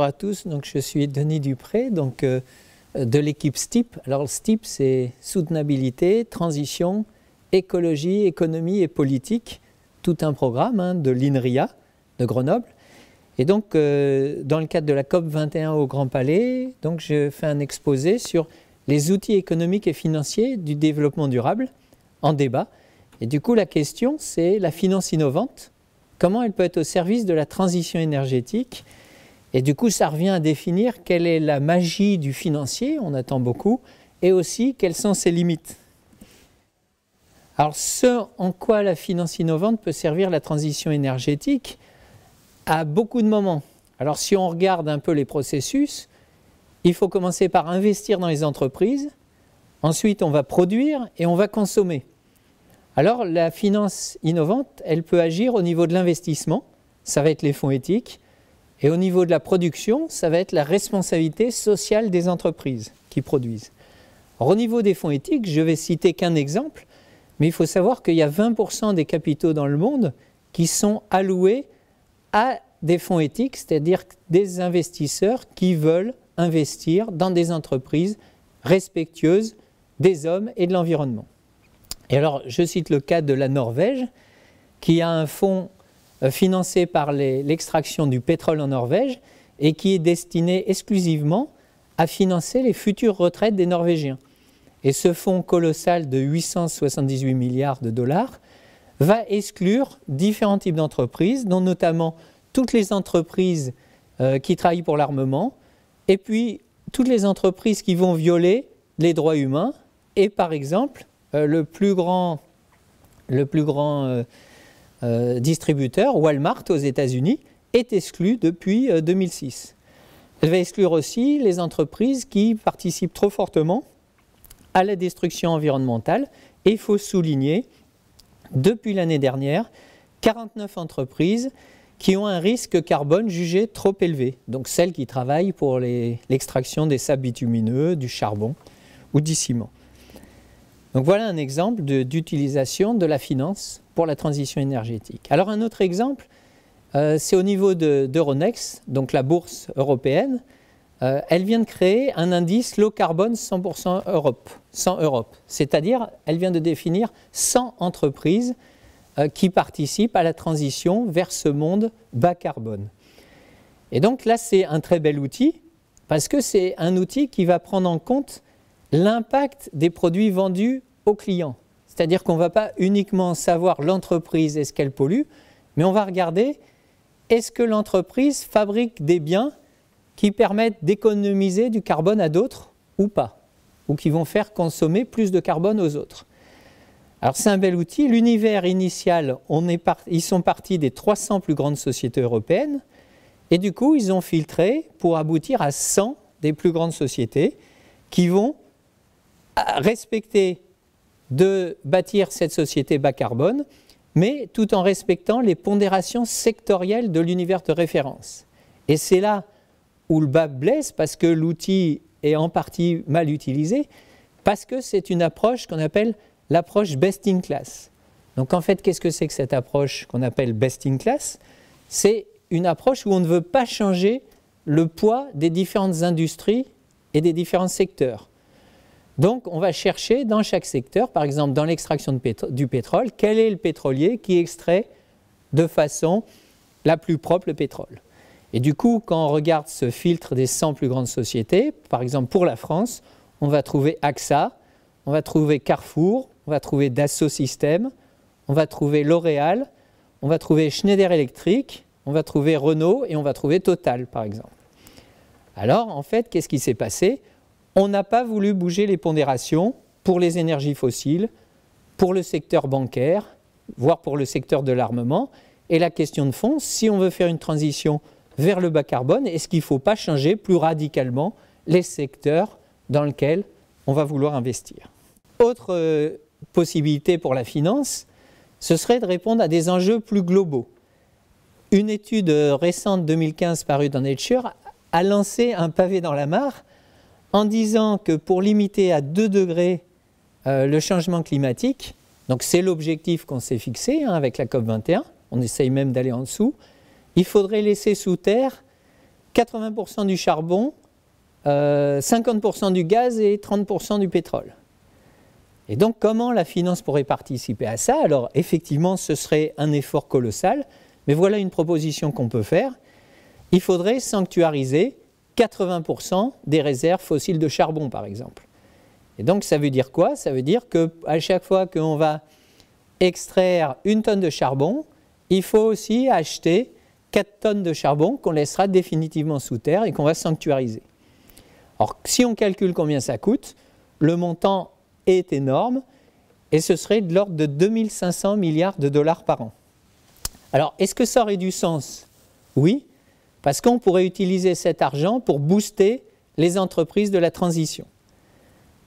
Bonjour à tous, donc je suis Denis Dupré donc, euh, de l'équipe STIP. Alors STIP c'est soutenabilité, transition, écologie, économie et politique, tout un programme hein, de l'INRIA de Grenoble. Et donc euh, dans le cadre de la COP 21 au Grand Palais, donc je fais un exposé sur les outils économiques et financiers du développement durable en débat. Et du coup la question c'est la finance innovante, comment elle peut être au service de la transition énergétique et du coup, ça revient à définir quelle est la magie du financier, on attend beaucoup, et aussi quelles sont ses limites. Alors ce en quoi la finance innovante peut servir la transition énergétique à beaucoup de moments. Alors si on regarde un peu les processus, il faut commencer par investir dans les entreprises, ensuite on va produire et on va consommer. Alors la finance innovante, elle peut agir au niveau de l'investissement, ça va être les fonds éthiques, et au niveau de la production, ça va être la responsabilité sociale des entreprises qui produisent. au niveau des fonds éthiques, je vais citer qu'un exemple, mais il faut savoir qu'il y a 20% des capitaux dans le monde qui sont alloués à des fonds éthiques, c'est-à-dire des investisseurs qui veulent investir dans des entreprises respectueuses des hommes et de l'environnement. Et alors, je cite le cas de la Norvège, qui a un fonds euh, financé par l'extraction du pétrole en Norvège et qui est destiné exclusivement à financer les futures retraites des Norvégiens. Et ce fonds colossal de 878 milliards de dollars va exclure différents types d'entreprises, dont notamment toutes les entreprises euh, qui travaillent pour l'armement, et puis toutes les entreprises qui vont violer les droits humains, et par exemple, euh, le plus grand, le plus grand euh, distributeur, Walmart aux États-Unis, est exclu depuis 2006. Euh, Elle va exclure aussi les entreprises qui participent trop fortement à la destruction environnementale. Et il faut souligner, depuis l'année dernière, 49 entreprises qui ont un risque carbone jugé trop élevé, donc celles qui travaillent pour l'extraction des sables bitumineux, du charbon ou du ciment. Donc voilà un exemple d'utilisation de, la finance pour la transition énergétique. Alors un autre exemple, euh, c'est au niveau d'Euronext, donc la bourse européenne. Euh, elle vient de créer un indice low carbone 100% Europe, sans Europe. C'est-à-dire, elle vient de définir 100 entreprises euh, qui participent à la transition vers ce monde bas carbone. Et donc là, c'est un très bel outil, parce que c'est un outil qui va prendre en compte l'impact des produits vendus aux clients. C'est-à-dire qu'on ne va pas uniquement savoir l'entreprise est ce qu'elle pollue, mais on va regarder est-ce que l'entreprise fabrique des biens qui permettent d'économiser du carbone à d'autres ou pas, ou qui vont faire consommer plus de carbone aux autres. Alors c'est un bel outil. L'univers initial, on est ils sont partis des 300 plus grandes sociétés européennes, et du coup ils ont filtré pour aboutir à 100 des plus grandes sociétés qui vont respecter de bâtir cette société bas carbone, mais tout en respectant les pondérations sectorielles de l'univers de référence. Et c'est là où le bas blesse parce que l'outil est en partie mal utilisé, parce que c'est une approche qu'on appelle l'approche best in class. Donc en fait, qu'est-ce que c'est que cette approche qu'on appelle best in class C'est une approche où on ne veut pas changer le poids des différentes industries et des différents secteurs. Donc on va chercher dans chaque secteur, par exemple dans l'extraction du pétrole, quel est le pétrolier qui extrait de façon la plus propre le pétrole. Et du coup, quand on regarde ce filtre des 100 plus grandes sociétés, par exemple pour la France, on va trouver AXA, on va trouver Carrefour, on va trouver Dassault Systèmes, on va trouver L'Oréal, on va trouver Schneider Electric, on va trouver Renault et on va trouver Total, par exemple. Alors, en fait, qu'est-ce qui s'est passé on n'a pas voulu bouger les pondérations pour les énergies fossiles, pour le secteur bancaire, voire pour le secteur de l'armement. Et la question de fond, si on veut faire une transition vers le bas carbone, est-ce qu'il ne faut pas changer plus radicalement les secteurs dans lesquels on va vouloir investir Autre euh, possibilité pour la finance, ce serait de répondre à des enjeux plus globaux. Une étude euh, récente 2015 parue dans Nature a lancé un pavé dans la mare en disant que pour limiter à 2 degrés euh, le changement climatique, donc c'est l'objectif qu'on s'est fixé hein, avec la COP21, on essaye même d'aller en dessous, il faudrait laisser sous terre 80% du charbon, 50% euh, du gaz et 30% du pétrole. Et donc comment la finance pourrait participer à ça Alors effectivement, ce serait un effort colossal, mais voilà une proposition qu'on peut faire. Il faudrait sanctuariser 80% des réserves fossiles de charbon, par exemple. Et donc ça veut dire quoi Ça veut dire qu'à chaque fois qu'on va extraire une tonne de charbon, il faut aussi acheter 4 tonnes de charbon qu'on laissera définitivement sous terre et qu'on va sanctuariser. Or si on calcule combien ça coûte, le montant est énorme et ce serait de l'ordre de 2500 milliards de dollars par an. Alors est-ce que ça aurait du sens Oui, parce qu'on pourrait utiliser cet argent pour booster les entreprises de la transition.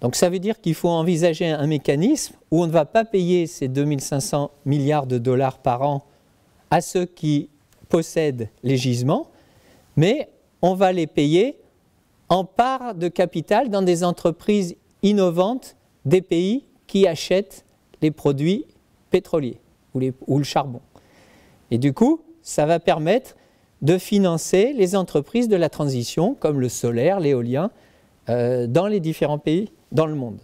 Donc ça veut dire qu'il faut envisager un mécanisme où on ne va pas payer ces 2500 milliards de dollars par an à ceux qui possèdent les gisements, mais on va les payer en part de capital dans des entreprises innovantes des pays qui achètent les produits pétroliers ou, ou le charbon. Et du coup, ça va permettre de financer les entreprises de la transition, comme le solaire, l'éolien, euh, dans les différents pays dans le monde.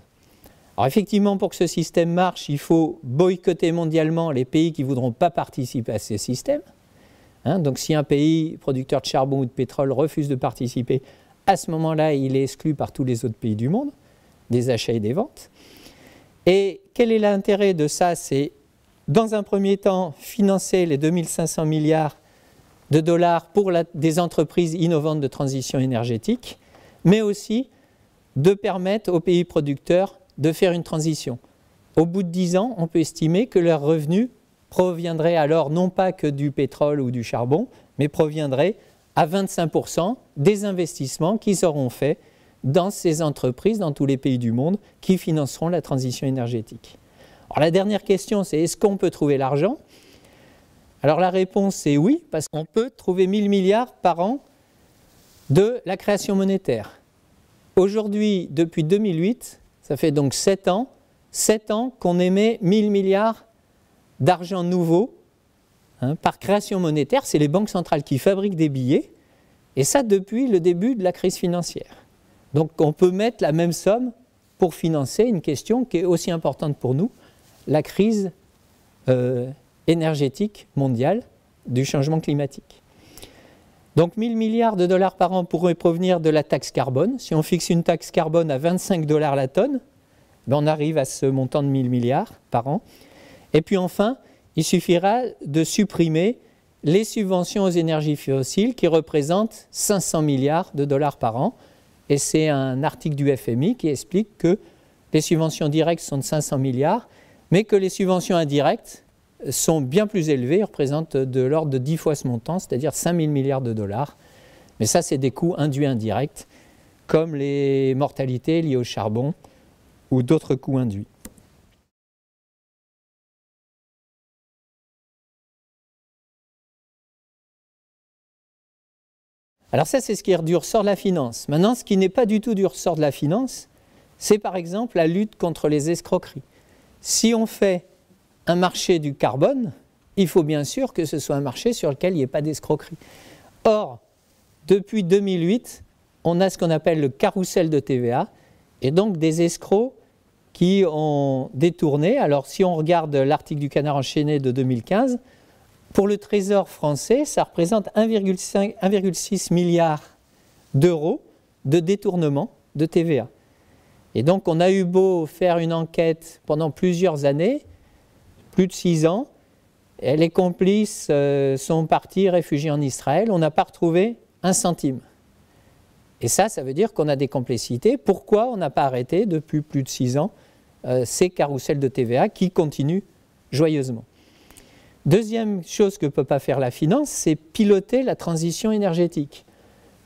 Alors effectivement, pour que ce système marche, il faut boycotter mondialement les pays qui ne voudront pas participer à ces systèmes. Hein, donc si un pays producteur de charbon ou de pétrole refuse de participer, à ce moment-là, il est exclu par tous les autres pays du monde, des achats et des ventes. Et quel est l'intérêt de ça C'est, dans un premier temps, financer les 2500 milliards de dollars pour des entreprises innovantes de transition énergétique, mais aussi de permettre aux pays producteurs de faire une transition. Au bout de 10 ans, on peut estimer que leurs revenus proviendraient alors non pas que du pétrole ou du charbon, mais proviendraient à 25% des investissements qui seront faits dans ces entreprises, dans tous les pays du monde, qui financeront la transition énergétique. Alors la dernière question, c'est est-ce qu'on peut trouver l'argent alors la réponse est oui, parce qu'on peut trouver 1000 milliards par an de la création monétaire. Aujourd'hui, depuis 2008, ça fait donc 7 ans, 7 ans qu'on émet 1000 milliards d'argent nouveau hein, par création monétaire. C'est les banques centrales qui fabriquent des billets, et ça depuis le début de la crise financière. Donc on peut mettre la même somme pour financer une question qui est aussi importante pour nous, la crise euh, énergétique mondiale du changement climatique. Donc 1000 milliards de dollars par an pourraient provenir de la taxe carbone. Si on fixe une taxe carbone à 25 dollars la tonne, ben, on arrive à ce montant de 1 000 milliards par an. Et puis enfin, il suffira de supprimer les subventions aux énergies fossiles qui représentent 500 milliards de dollars par an. Et c'est un article du FMI qui explique que les subventions directes sont de 500 milliards, mais que les subventions indirectes sont bien plus élevés, représentent de l'ordre de 10 fois ce montant, c'est-à-dire 5 000 milliards de dollars. Mais ça, c'est des coûts induits indirects, comme les mortalités liées au charbon ou d'autres coûts induits. Alors ça, c'est ce qui est du ressort de la finance. Maintenant, ce qui n'est pas du tout du ressort de la finance, c'est par exemple la lutte contre les escroqueries. Si on fait un marché du carbone, il faut bien sûr que ce soit un marché sur lequel il n'y ait pas d'escroquerie. Or, depuis 2008, on a ce qu'on appelle le carrousel de TVA, et donc des escrocs qui ont détourné. Alors, si on regarde l'article du Canard enchaîné de 2015, pour le Trésor français, ça représente 1,6 milliard d'euros de détournement de TVA. Et donc, on a eu beau faire une enquête pendant plusieurs années, plus de six ans. les complices euh, sont partis réfugiés en Israël. On n'a pas retrouvé un centime. Et ça, ça veut dire qu'on a des complicités. Pourquoi on n'a pas arrêté depuis plus de six ans euh, ces carousels de TVA qui continuent joyeusement Deuxième chose que ne peut pas faire la finance, c'est piloter la transition énergétique.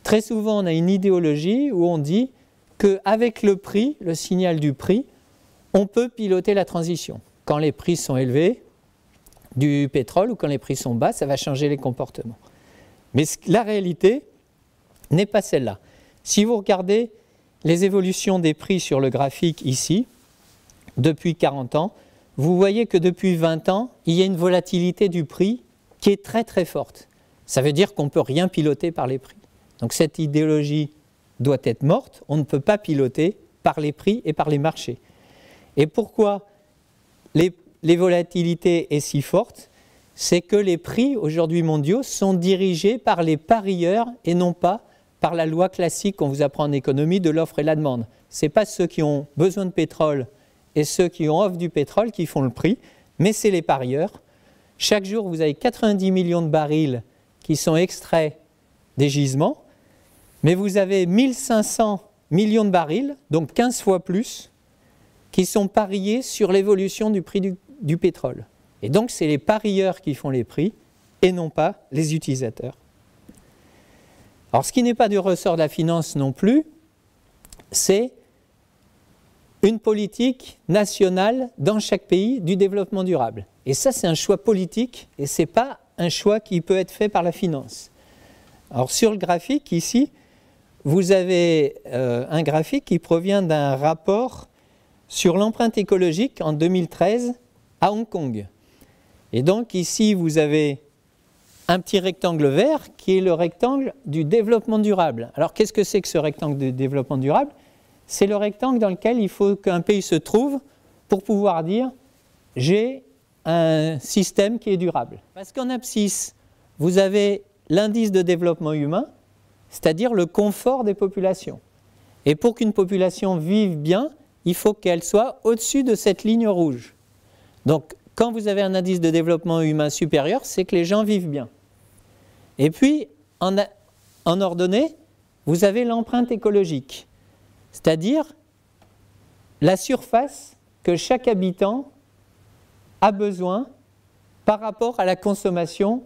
Très souvent, on a une idéologie où on dit qu'avec le prix, le signal du prix, on peut piloter la transition quand les prix sont élevés du pétrole ou quand les prix sont bas, ça va changer les comportements. Mais la réalité n'est pas celle-là. Si vous regardez les évolutions des prix sur le graphique ici, depuis 40 ans, vous voyez que depuis 20 ans, il y a une volatilité du prix qui est très très forte. Ça veut dire qu'on ne peut rien piloter par les prix. Donc cette idéologie doit être morte, on ne peut pas piloter par les prix et par les marchés. Et pourquoi les, volatilités est si forte, c'est que les prix aujourd'hui mondiaux sont dirigés par les parieurs et non pas par la loi classique qu'on vous apprend en économie de l'offre et la demande. Ce n'est pas ceux qui ont besoin de pétrole et ceux qui ont offre du pétrole qui font le prix, mais c'est les parieurs. Chaque jour, vous avez 90 millions de barils qui sont extraits des gisements, mais vous avez 1500 millions de barils, donc 15 fois plus, qui sont pariés sur l'évolution du prix du, pétrole. Et donc, c'est les parieurs qui font les prix et non pas les utilisateurs. Alors, ce qui n'est pas du ressort de la finance non plus, c'est une politique nationale dans chaque pays du développement durable. Et ça, c'est un choix politique et ce n'est pas un choix qui peut être fait par la finance. Alors, sur le graphique, ici, vous avez euh, un graphique qui provient d'un rapport sur l'empreinte écologique en 2013 à Hong Kong. Et donc ici, vous avez un petit rectangle vert qui est le rectangle du développement durable. Alors qu'est-ce que c'est que ce rectangle du développement durable C'est le rectangle dans lequel il faut qu'un pays se trouve pour pouvoir dire j'ai un système qui est durable. Parce qu'en abscisse, vous avez l'indice de développement humain, c'est-à-dire le confort des populations. Et pour qu'une population vive bien, il faut qu'elle soit au-dessus de cette ligne rouge. Donc, quand vous avez un indice de développement humain supérieur, c'est que les gens vivent bien. Et puis, en, ordonnée, vous avez l'empreinte écologique, c'est-à-dire la surface que chaque habitant a besoin par rapport à la consommation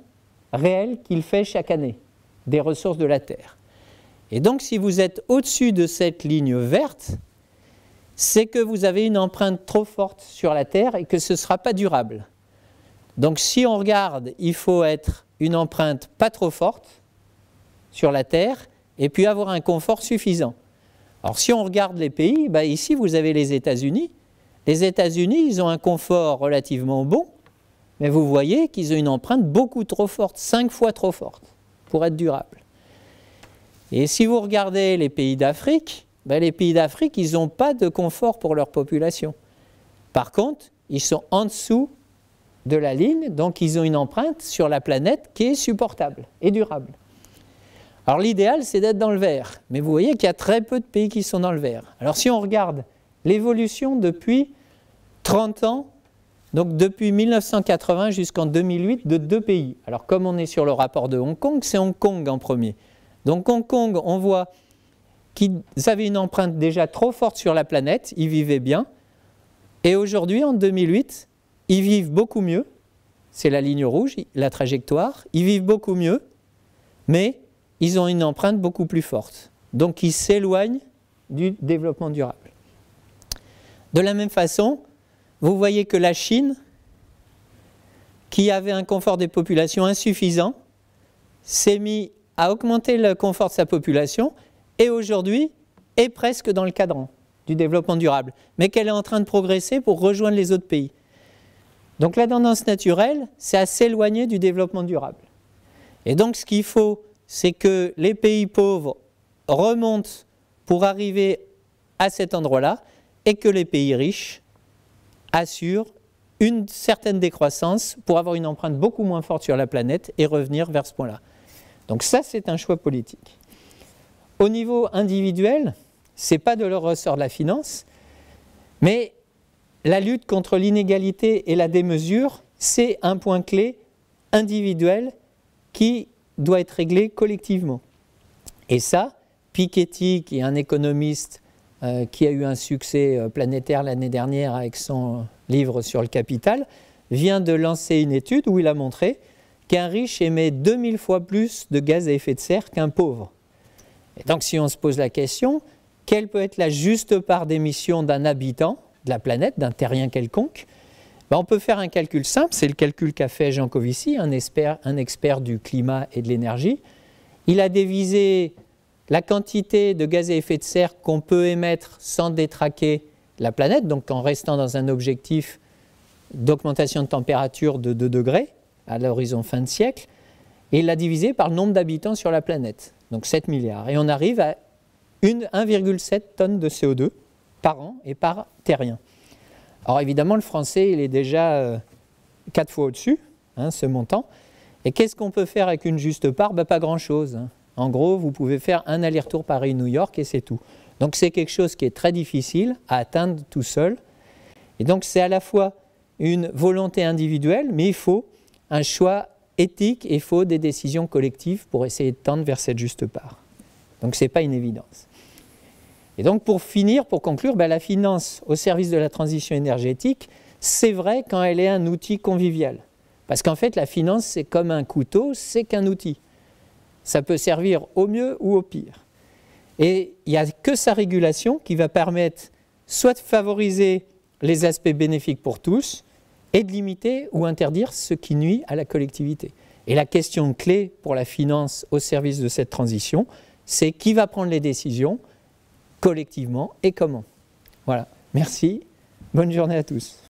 réelle qu'il fait chaque année des ressources de la Terre. Et donc si vous êtes au-dessus de cette ligne verte, c'est que vous avez une empreinte trop forte sur la Terre et que ce ne sera pas durable. Donc si on regarde, il faut être une empreinte pas trop forte sur la Terre et puis avoir un confort suffisant. Alors si on regarde les pays, bah, ici vous avez les États-Unis. Les États-Unis, ils ont un confort relativement bon, mais vous voyez qu'ils ont une empreinte beaucoup trop forte, cinq fois trop forte, pour être durable. Et si vous regardez les pays d'Afrique, ben, les pays d'Afrique, ils n'ont pas de confort pour leur population. Par contre, ils sont en dessous de la ligne, donc ils ont une empreinte sur la planète qui est supportable et durable. Alors l'idéal, c'est d'être dans le vert, mais vous voyez qu'il y a très peu de pays qui sont dans le vert. Alors si on regarde l'évolution depuis 30 ans, donc depuis 1980 jusqu'en 2008, de deux pays. Alors comme on est sur le rapport de Hong Kong, c'est Hong Kong en premier. Donc Hong Kong, on voit qui avaient une empreinte déjà trop forte sur la planète, ils vivaient bien. Et aujourd'hui, en 2008, ils vivent beaucoup mieux. C'est la ligne rouge, la trajectoire. Ils vivent beaucoup mieux, mais ils ont une empreinte beaucoup plus forte. Donc ils s'éloignent du développement durable. De la même façon, vous voyez que la Chine, qui avait un confort des populations insuffisant, s'est mis à augmenter le confort de sa population et aujourd'hui est presque dans le cadran du développement durable, mais qu'elle est en train de progresser pour rejoindre les autres pays. Donc la tendance naturelle, c'est à s'éloigner du développement durable. Et donc ce qu'il faut, c'est que les pays pauvres remontent pour arriver à cet endroit-là et que les pays riches assurent une certaine décroissance pour avoir une empreinte beaucoup moins forte sur la planète et revenir vers ce point-là. Donc ça, c'est un choix politique. Au niveau individuel, c'est pas de leur ressort de la finance, mais la lutte contre l'inégalité et la démesure, c'est un point clé individuel qui doit être réglé collectivement. Et ça, Piketty, qui est un économiste euh, qui a eu un succès euh, planétaire l'année dernière avec son livre sur le capital, vient de lancer une étude où il a montré qu'un riche émet 2000 fois plus de gaz à effet de serre qu'un pauvre donc si on se pose la question, quelle peut être la juste part d'émission d'un habitant de la planète, d'un terrien quelconque ben, On peut faire un calcul simple, c'est le calcul qu'a fait Jean Covici, un expert, du climat et de l'énergie. Il a dévisé la quantité de gaz à effet de serre qu'on peut émettre sans détraquer la planète, donc en restant dans un objectif d'augmentation de température de 2 degrés à l'horizon fin de siècle, et la divisé par le nombre d'habitants sur la planète, donc 7 milliards. Et on arrive à 1,7 tonnes de CO2 par an et par terrien. Alors évidemment, le français, il est déjà 4 euh, fois au-dessus, hein, ce montant. Et qu'est-ce qu'on peut faire avec une juste part bah, Pas grand-chose. Hein. En gros, vous pouvez faire un aller-retour Paris-New York et c'est tout. Donc c'est quelque chose qui est très difficile à atteindre tout seul. Et donc c'est à la fois une volonté individuelle, mais il faut un choix éthique il faut des décisions collectives pour essayer de tendre vers cette juste part. Donc ce n'est pas une évidence. Et donc pour finir, pour conclure, ben, la finance au service de la transition énergétique, c'est vrai quand elle est un outil convivial. Parce qu'en fait, la finance, c'est comme un couteau, c'est qu'un outil. Ça peut servir au mieux ou au pire. Et il n'y a que sa régulation qui va permettre soit de favoriser les aspects bénéfiques pour tous, et de limiter ou interdire ce qui nuit à la collectivité. Et la question clé pour la finance au service de cette transition, c'est qui va prendre les décisions collectivement et comment. Voilà, merci, bonne journée à tous.